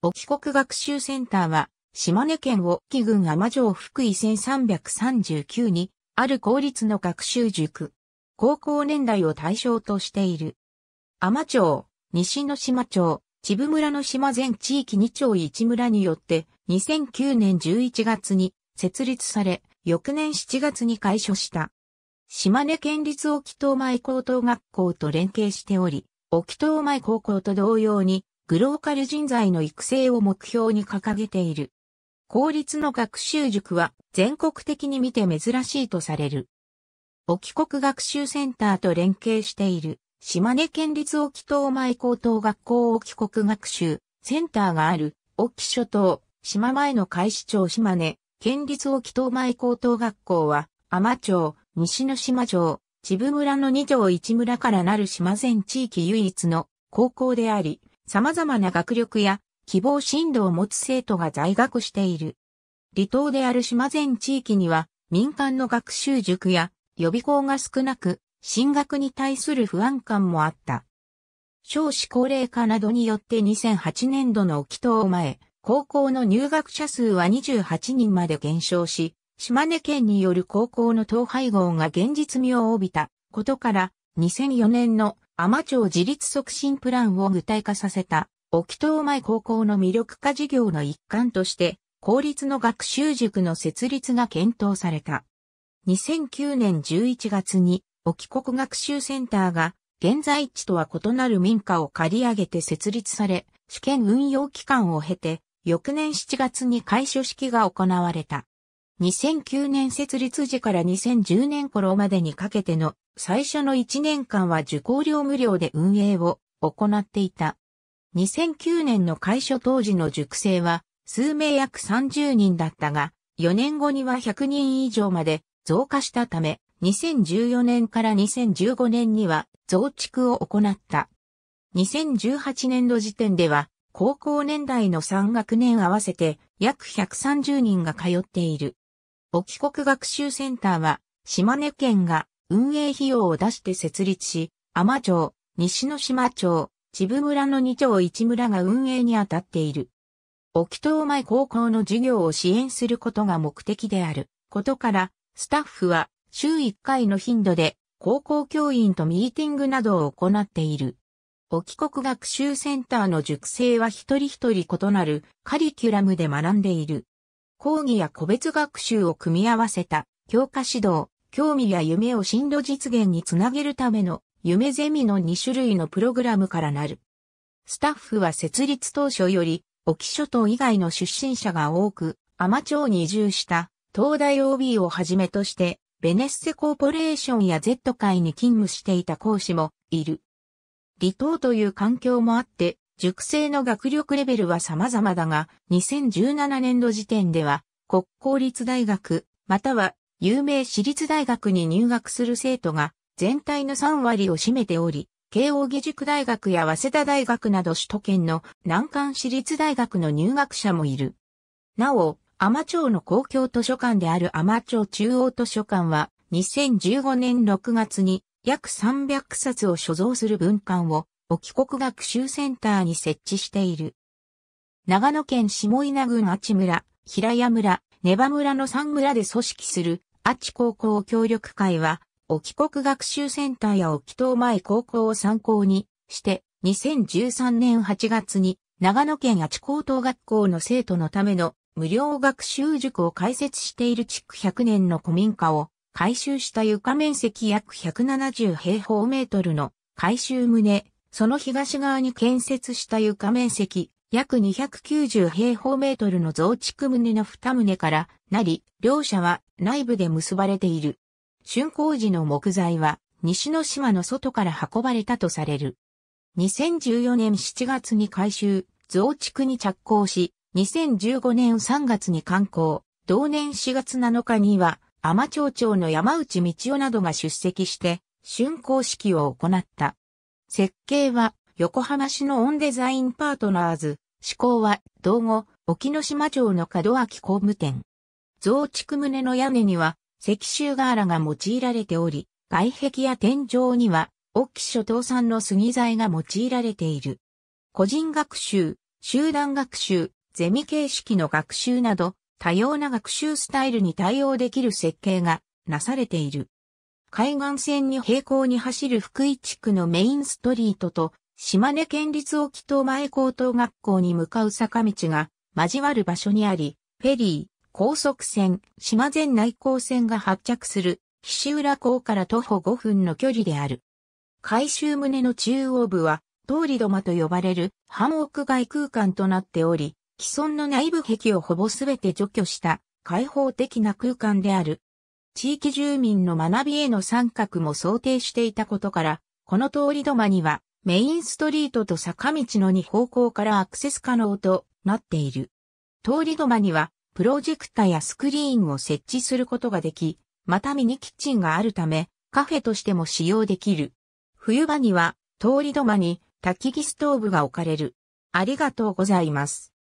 沖国学習センターは、島根県沖岐郡天城福井1339に、ある公立の学習塾。高校年代を対象としている。天城、西の島町、千部村の島全地域2町1村によって、2009年11月に設立され、翌年7月に開所した。島根県立沖東前高等学校と連携しており、沖東前高校と同様に、グローカル人材の育成を目標に掲げている。公立の学習塾は全国的に見て珍しいとされる。沖国学習センターと連携している島根県立沖東前高等学校沖国学習センターがある沖諸島島前の海市町島根県立沖東前高等学校は天町西の島町、千部村の二条一村からなる島前地域唯一の高校であり、様々な学力や希望進路を持つ生徒が在学している。離島である島全地域には民間の学習塾や予備校が少なく、進学に対する不安感もあった。少子高齢化などによって2008年度の起を前、高校の入学者数は28人まで減少し、島根県による高校の統廃合が現実味を帯びたことから、2004年の甘町自立促進プランを具体化させた、沖東前高校の魅力化事業の一環として、公立の学習塾の設立が検討された。2009年11月に、沖国学習センターが、現在地とは異なる民家を借り上げて設立され、試験運用期間を経て、翌年7月に開所式が行われた。2009年設立時から2010年頃までにかけての最初の1年間は受講料無料で運営を行っていた。2009年の開所当時の塾生は数名約30人だったが、4年後には100人以上まで増加したため、2014年から2015年には増築を行った。2018年度時点では、高校年代の3学年合わせて約130人が通っている。沖国学習センターは、島根県が運営費用を出して設立し、天町、西之島町、千部村の2町1村が運営に当たっている。沖東前高校の授業を支援することが目的であることから、スタッフは週1回の頻度で高校教員とミーティングなどを行っている。沖国学習センターの塾生は一人一人異なるカリキュラムで学んでいる。講義や個別学習を組み合わせた教科指導、興味や夢を進路実現につなげるための夢ゼミの2種類のプログラムからなる。スタッフは設立当初より、沖諸島以外の出身者が多く、天町に移住した東大 OB をはじめとして、ベネッセコーポレーションや Z 会に勤務していた講師もいる。離島という環境もあって、塾生の学力レベルは様々だが、2017年度時点では、国公立大学、または有名私立大学に入学する生徒が全体の3割を占めており、慶応義塾大学や早稲田大学など首都圏の難関私立大学の入学者もいる。なお、天町の公共図書館である天町中央図書館は、2015年6月に約300冊を所蔵する文館を沖国学習センターに設置している。長野県下稲郡阿智村、平谷村、根場村の3村で組織する阿智高校協力会は、沖国学習センターや沖東前高校を参考にして、2013年8月に長野県阿智高等学校の生徒のための無料学習塾を開設している地区100年の古民家を改修した床面積約170平方メートルの改修棟その東側に建設した床面積、約290平方メートルの増築棟の2棟からなり、両者は内部で結ばれている。竣工時の木材は西の島の外から運ばれたとされる。2014年7月に改修、増築に着工し、2015年3月に観光、同年4月7日には、天町町の山内道夫などが出席して、竣工式を行った。設計は横浜市のオンデザインパートナーズ、施工は道後、沖ノ島町の門脇工務店。増築棟の屋根には石州瓦が用いられており、外壁や天井には、隠岐諸島産の杉材が用いられている。個人学習、集団学習、ゼミ形式の学習など、多様な学習スタイルに対応できる設計がなされている。海岸線に平行に走る福井地区のメインストリートと、島根県立沖島前高等学校に向かう坂道が交わる場所にあり、フェリー、高速船、島前内航線が発着する、岸浦港から徒歩5分の距離である。改修棟の中央部は、通り土間と呼ばれる半屋外空間となっており、既存の内部壁をほぼすべて除去した開放的な空間である。地域住民の学びへの参画も想定していたことから、この通り土間にはメインストリートと坂道の2方向からアクセス可能となっている。通り土間にはプロジェクターやスクリーンを設置することができ、またミニキッチンがあるためカフェとしても使用できる。冬場には通り土間に焚き木ストーブが置かれる。ありがとうございます。